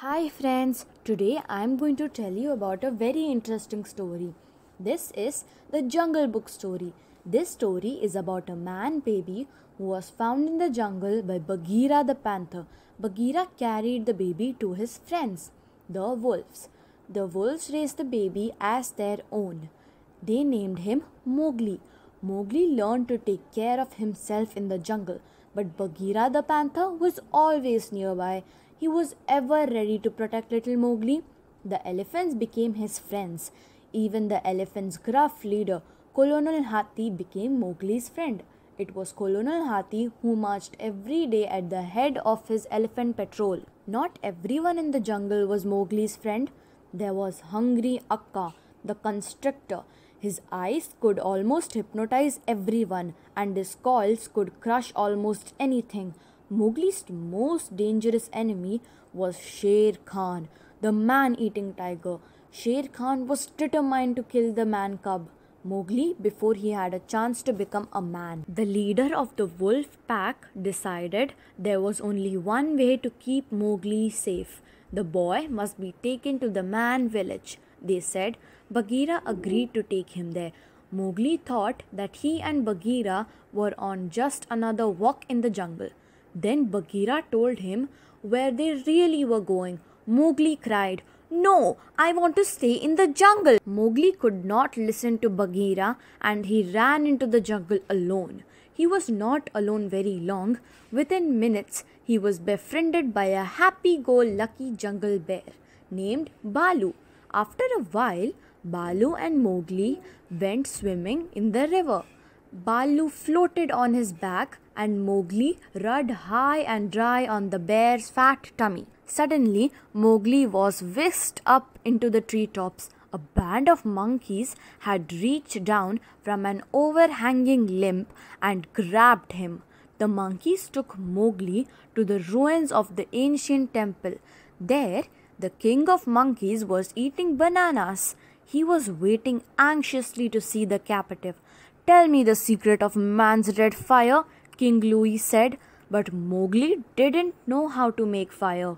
Hi friends, today I am going to tell you about a very interesting story. This is the Jungle Book story. This story is about a man baby who was found in the jungle by Bagheera the panther. Bagheera carried the baby to his friends, the wolves. The wolves raised the baby as their own. They named him Mowgli. Mowgli learned to take care of himself in the jungle, but Bagheera the panther was always nearby he was ever ready to protect little Mowgli. The elephants became his friends. Even the elephant's gruff leader, Colonel Hathi, became Mowgli's friend. It was Colonel Hathi who marched every day at the head of his elephant patrol. Not everyone in the jungle was Mowgli's friend. There was hungry Akka, the constrictor. His eyes could almost hypnotize everyone, and his calls could crush almost anything. Mowgli's most dangerous enemy was Shere Khan, the man eating tiger. Shere Khan was determined to kill the man cub. Mowgli before he had a chance to become a man. The leader of the wolf pack decided there was only one way to keep Mowgli safe. The boy must be taken to the man village, they said. Bagheera agreed to take him there. Mowgli thought that he and Bagheera were on just another walk in the jungle. Then Bagheera told him where they really were going. Mowgli cried, No, I want to stay in the jungle. Mowgli could not listen to Bagheera and he ran into the jungle alone. He was not alone very long. Within minutes, he was befriended by a happy go lucky jungle bear named Balu. After a while, Balu and Mowgli went swimming in the river. Balu floated on his back, and Mowgli rubbed high and dry on the bear's fat tummy. Suddenly, Mowgli was whisked up into the treetops. A band of monkeys had reached down from an overhanging limb and grabbed him. The monkeys took Mowgli to the ruins of the ancient temple. There, the king of monkeys was eating bananas. He was waiting anxiously to see the captive. Tell me the secret of man's red fire, King Louis said. But Mowgli didn't know how to make fire.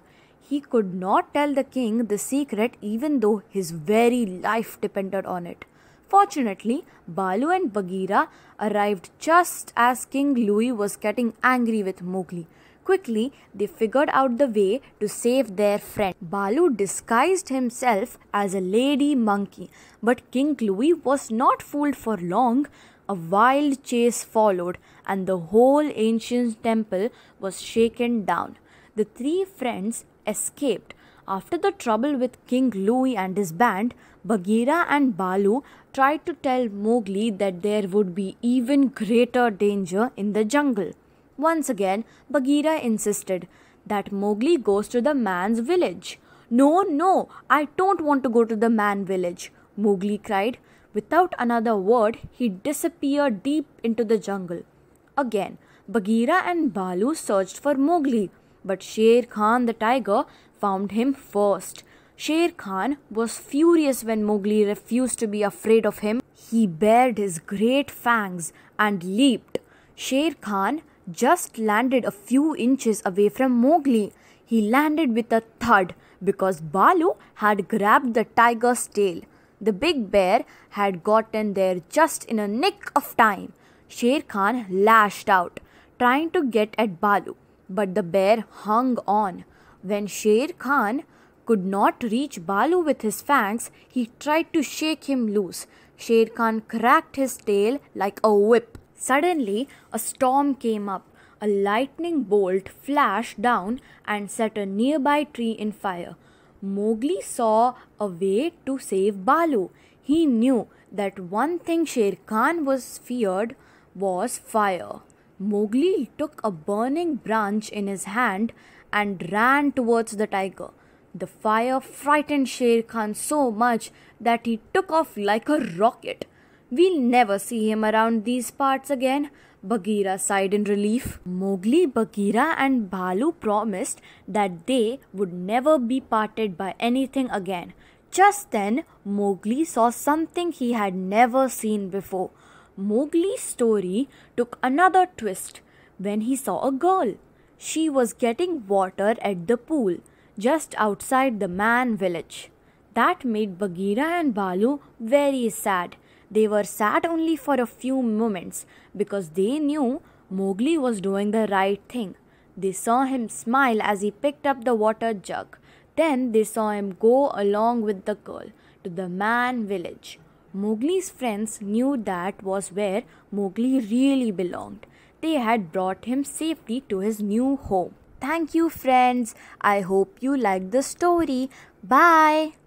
He could not tell the king the secret even though his very life depended on it. Fortunately, Balu and Bagheera arrived just as King Louis was getting angry with Mowgli. Quickly, they figured out the way to save their friend. Balu disguised himself as a lady monkey, but King Louis was not fooled for long. A wild chase followed, and the whole ancient temple was shaken down. The three friends escaped. After the trouble with King Louis and his band, Bagheera and Balu tried to tell Mowgli that there would be even greater danger in the jungle. Once again, Bagheera insisted that Mowgli goes to the man's village. No, no, I don't want to go to the man village, Mowgli cried. Without another word, he disappeared deep into the jungle. Again, Bagheera and Balu searched for Mowgli, but Sher Khan the tiger found him first. Sher Khan was furious when Mowgli refused to be afraid of him. He bared his great fangs and leaped. Sher Khan just landed a few inches away from Mowgli. He landed with a thud because Balu had grabbed the tiger's tail. The big bear had gotten there just in a nick of time. Sher Khan lashed out, trying to get at Balu, but the bear hung on. When Sher Khan could not reach Balu with his fangs, he tried to shake him loose. Sher Khan cracked his tail like a whip. Suddenly, a storm came up. A lightning bolt flashed down and set a nearby tree in fire. Mowgli saw a way to save Balu. He knew that one thing Sher Khan was feared was fire. Mowgli took a burning branch in his hand and ran towards the tiger. The fire frightened Sher Khan so much that he took off like a rocket. We'll never see him around these parts again, Bagheera sighed in relief. Mowgli, Bagheera, and Balu promised that they would never be parted by anything again. Just then, Mowgli saw something he had never seen before. Mowgli's story took another twist when he saw a girl. She was getting water at the pool just outside the man village. That made Bagheera and Balu very sad they were sad only for a few moments because they knew Mowgli was doing the right thing. They saw him smile as he picked up the water jug. Then they saw him go along with the girl to the man village. Mowgli's friends knew that was where Mowgli really belonged. They had brought him safely to his new home. Thank you, friends. I hope you liked the story. Bye.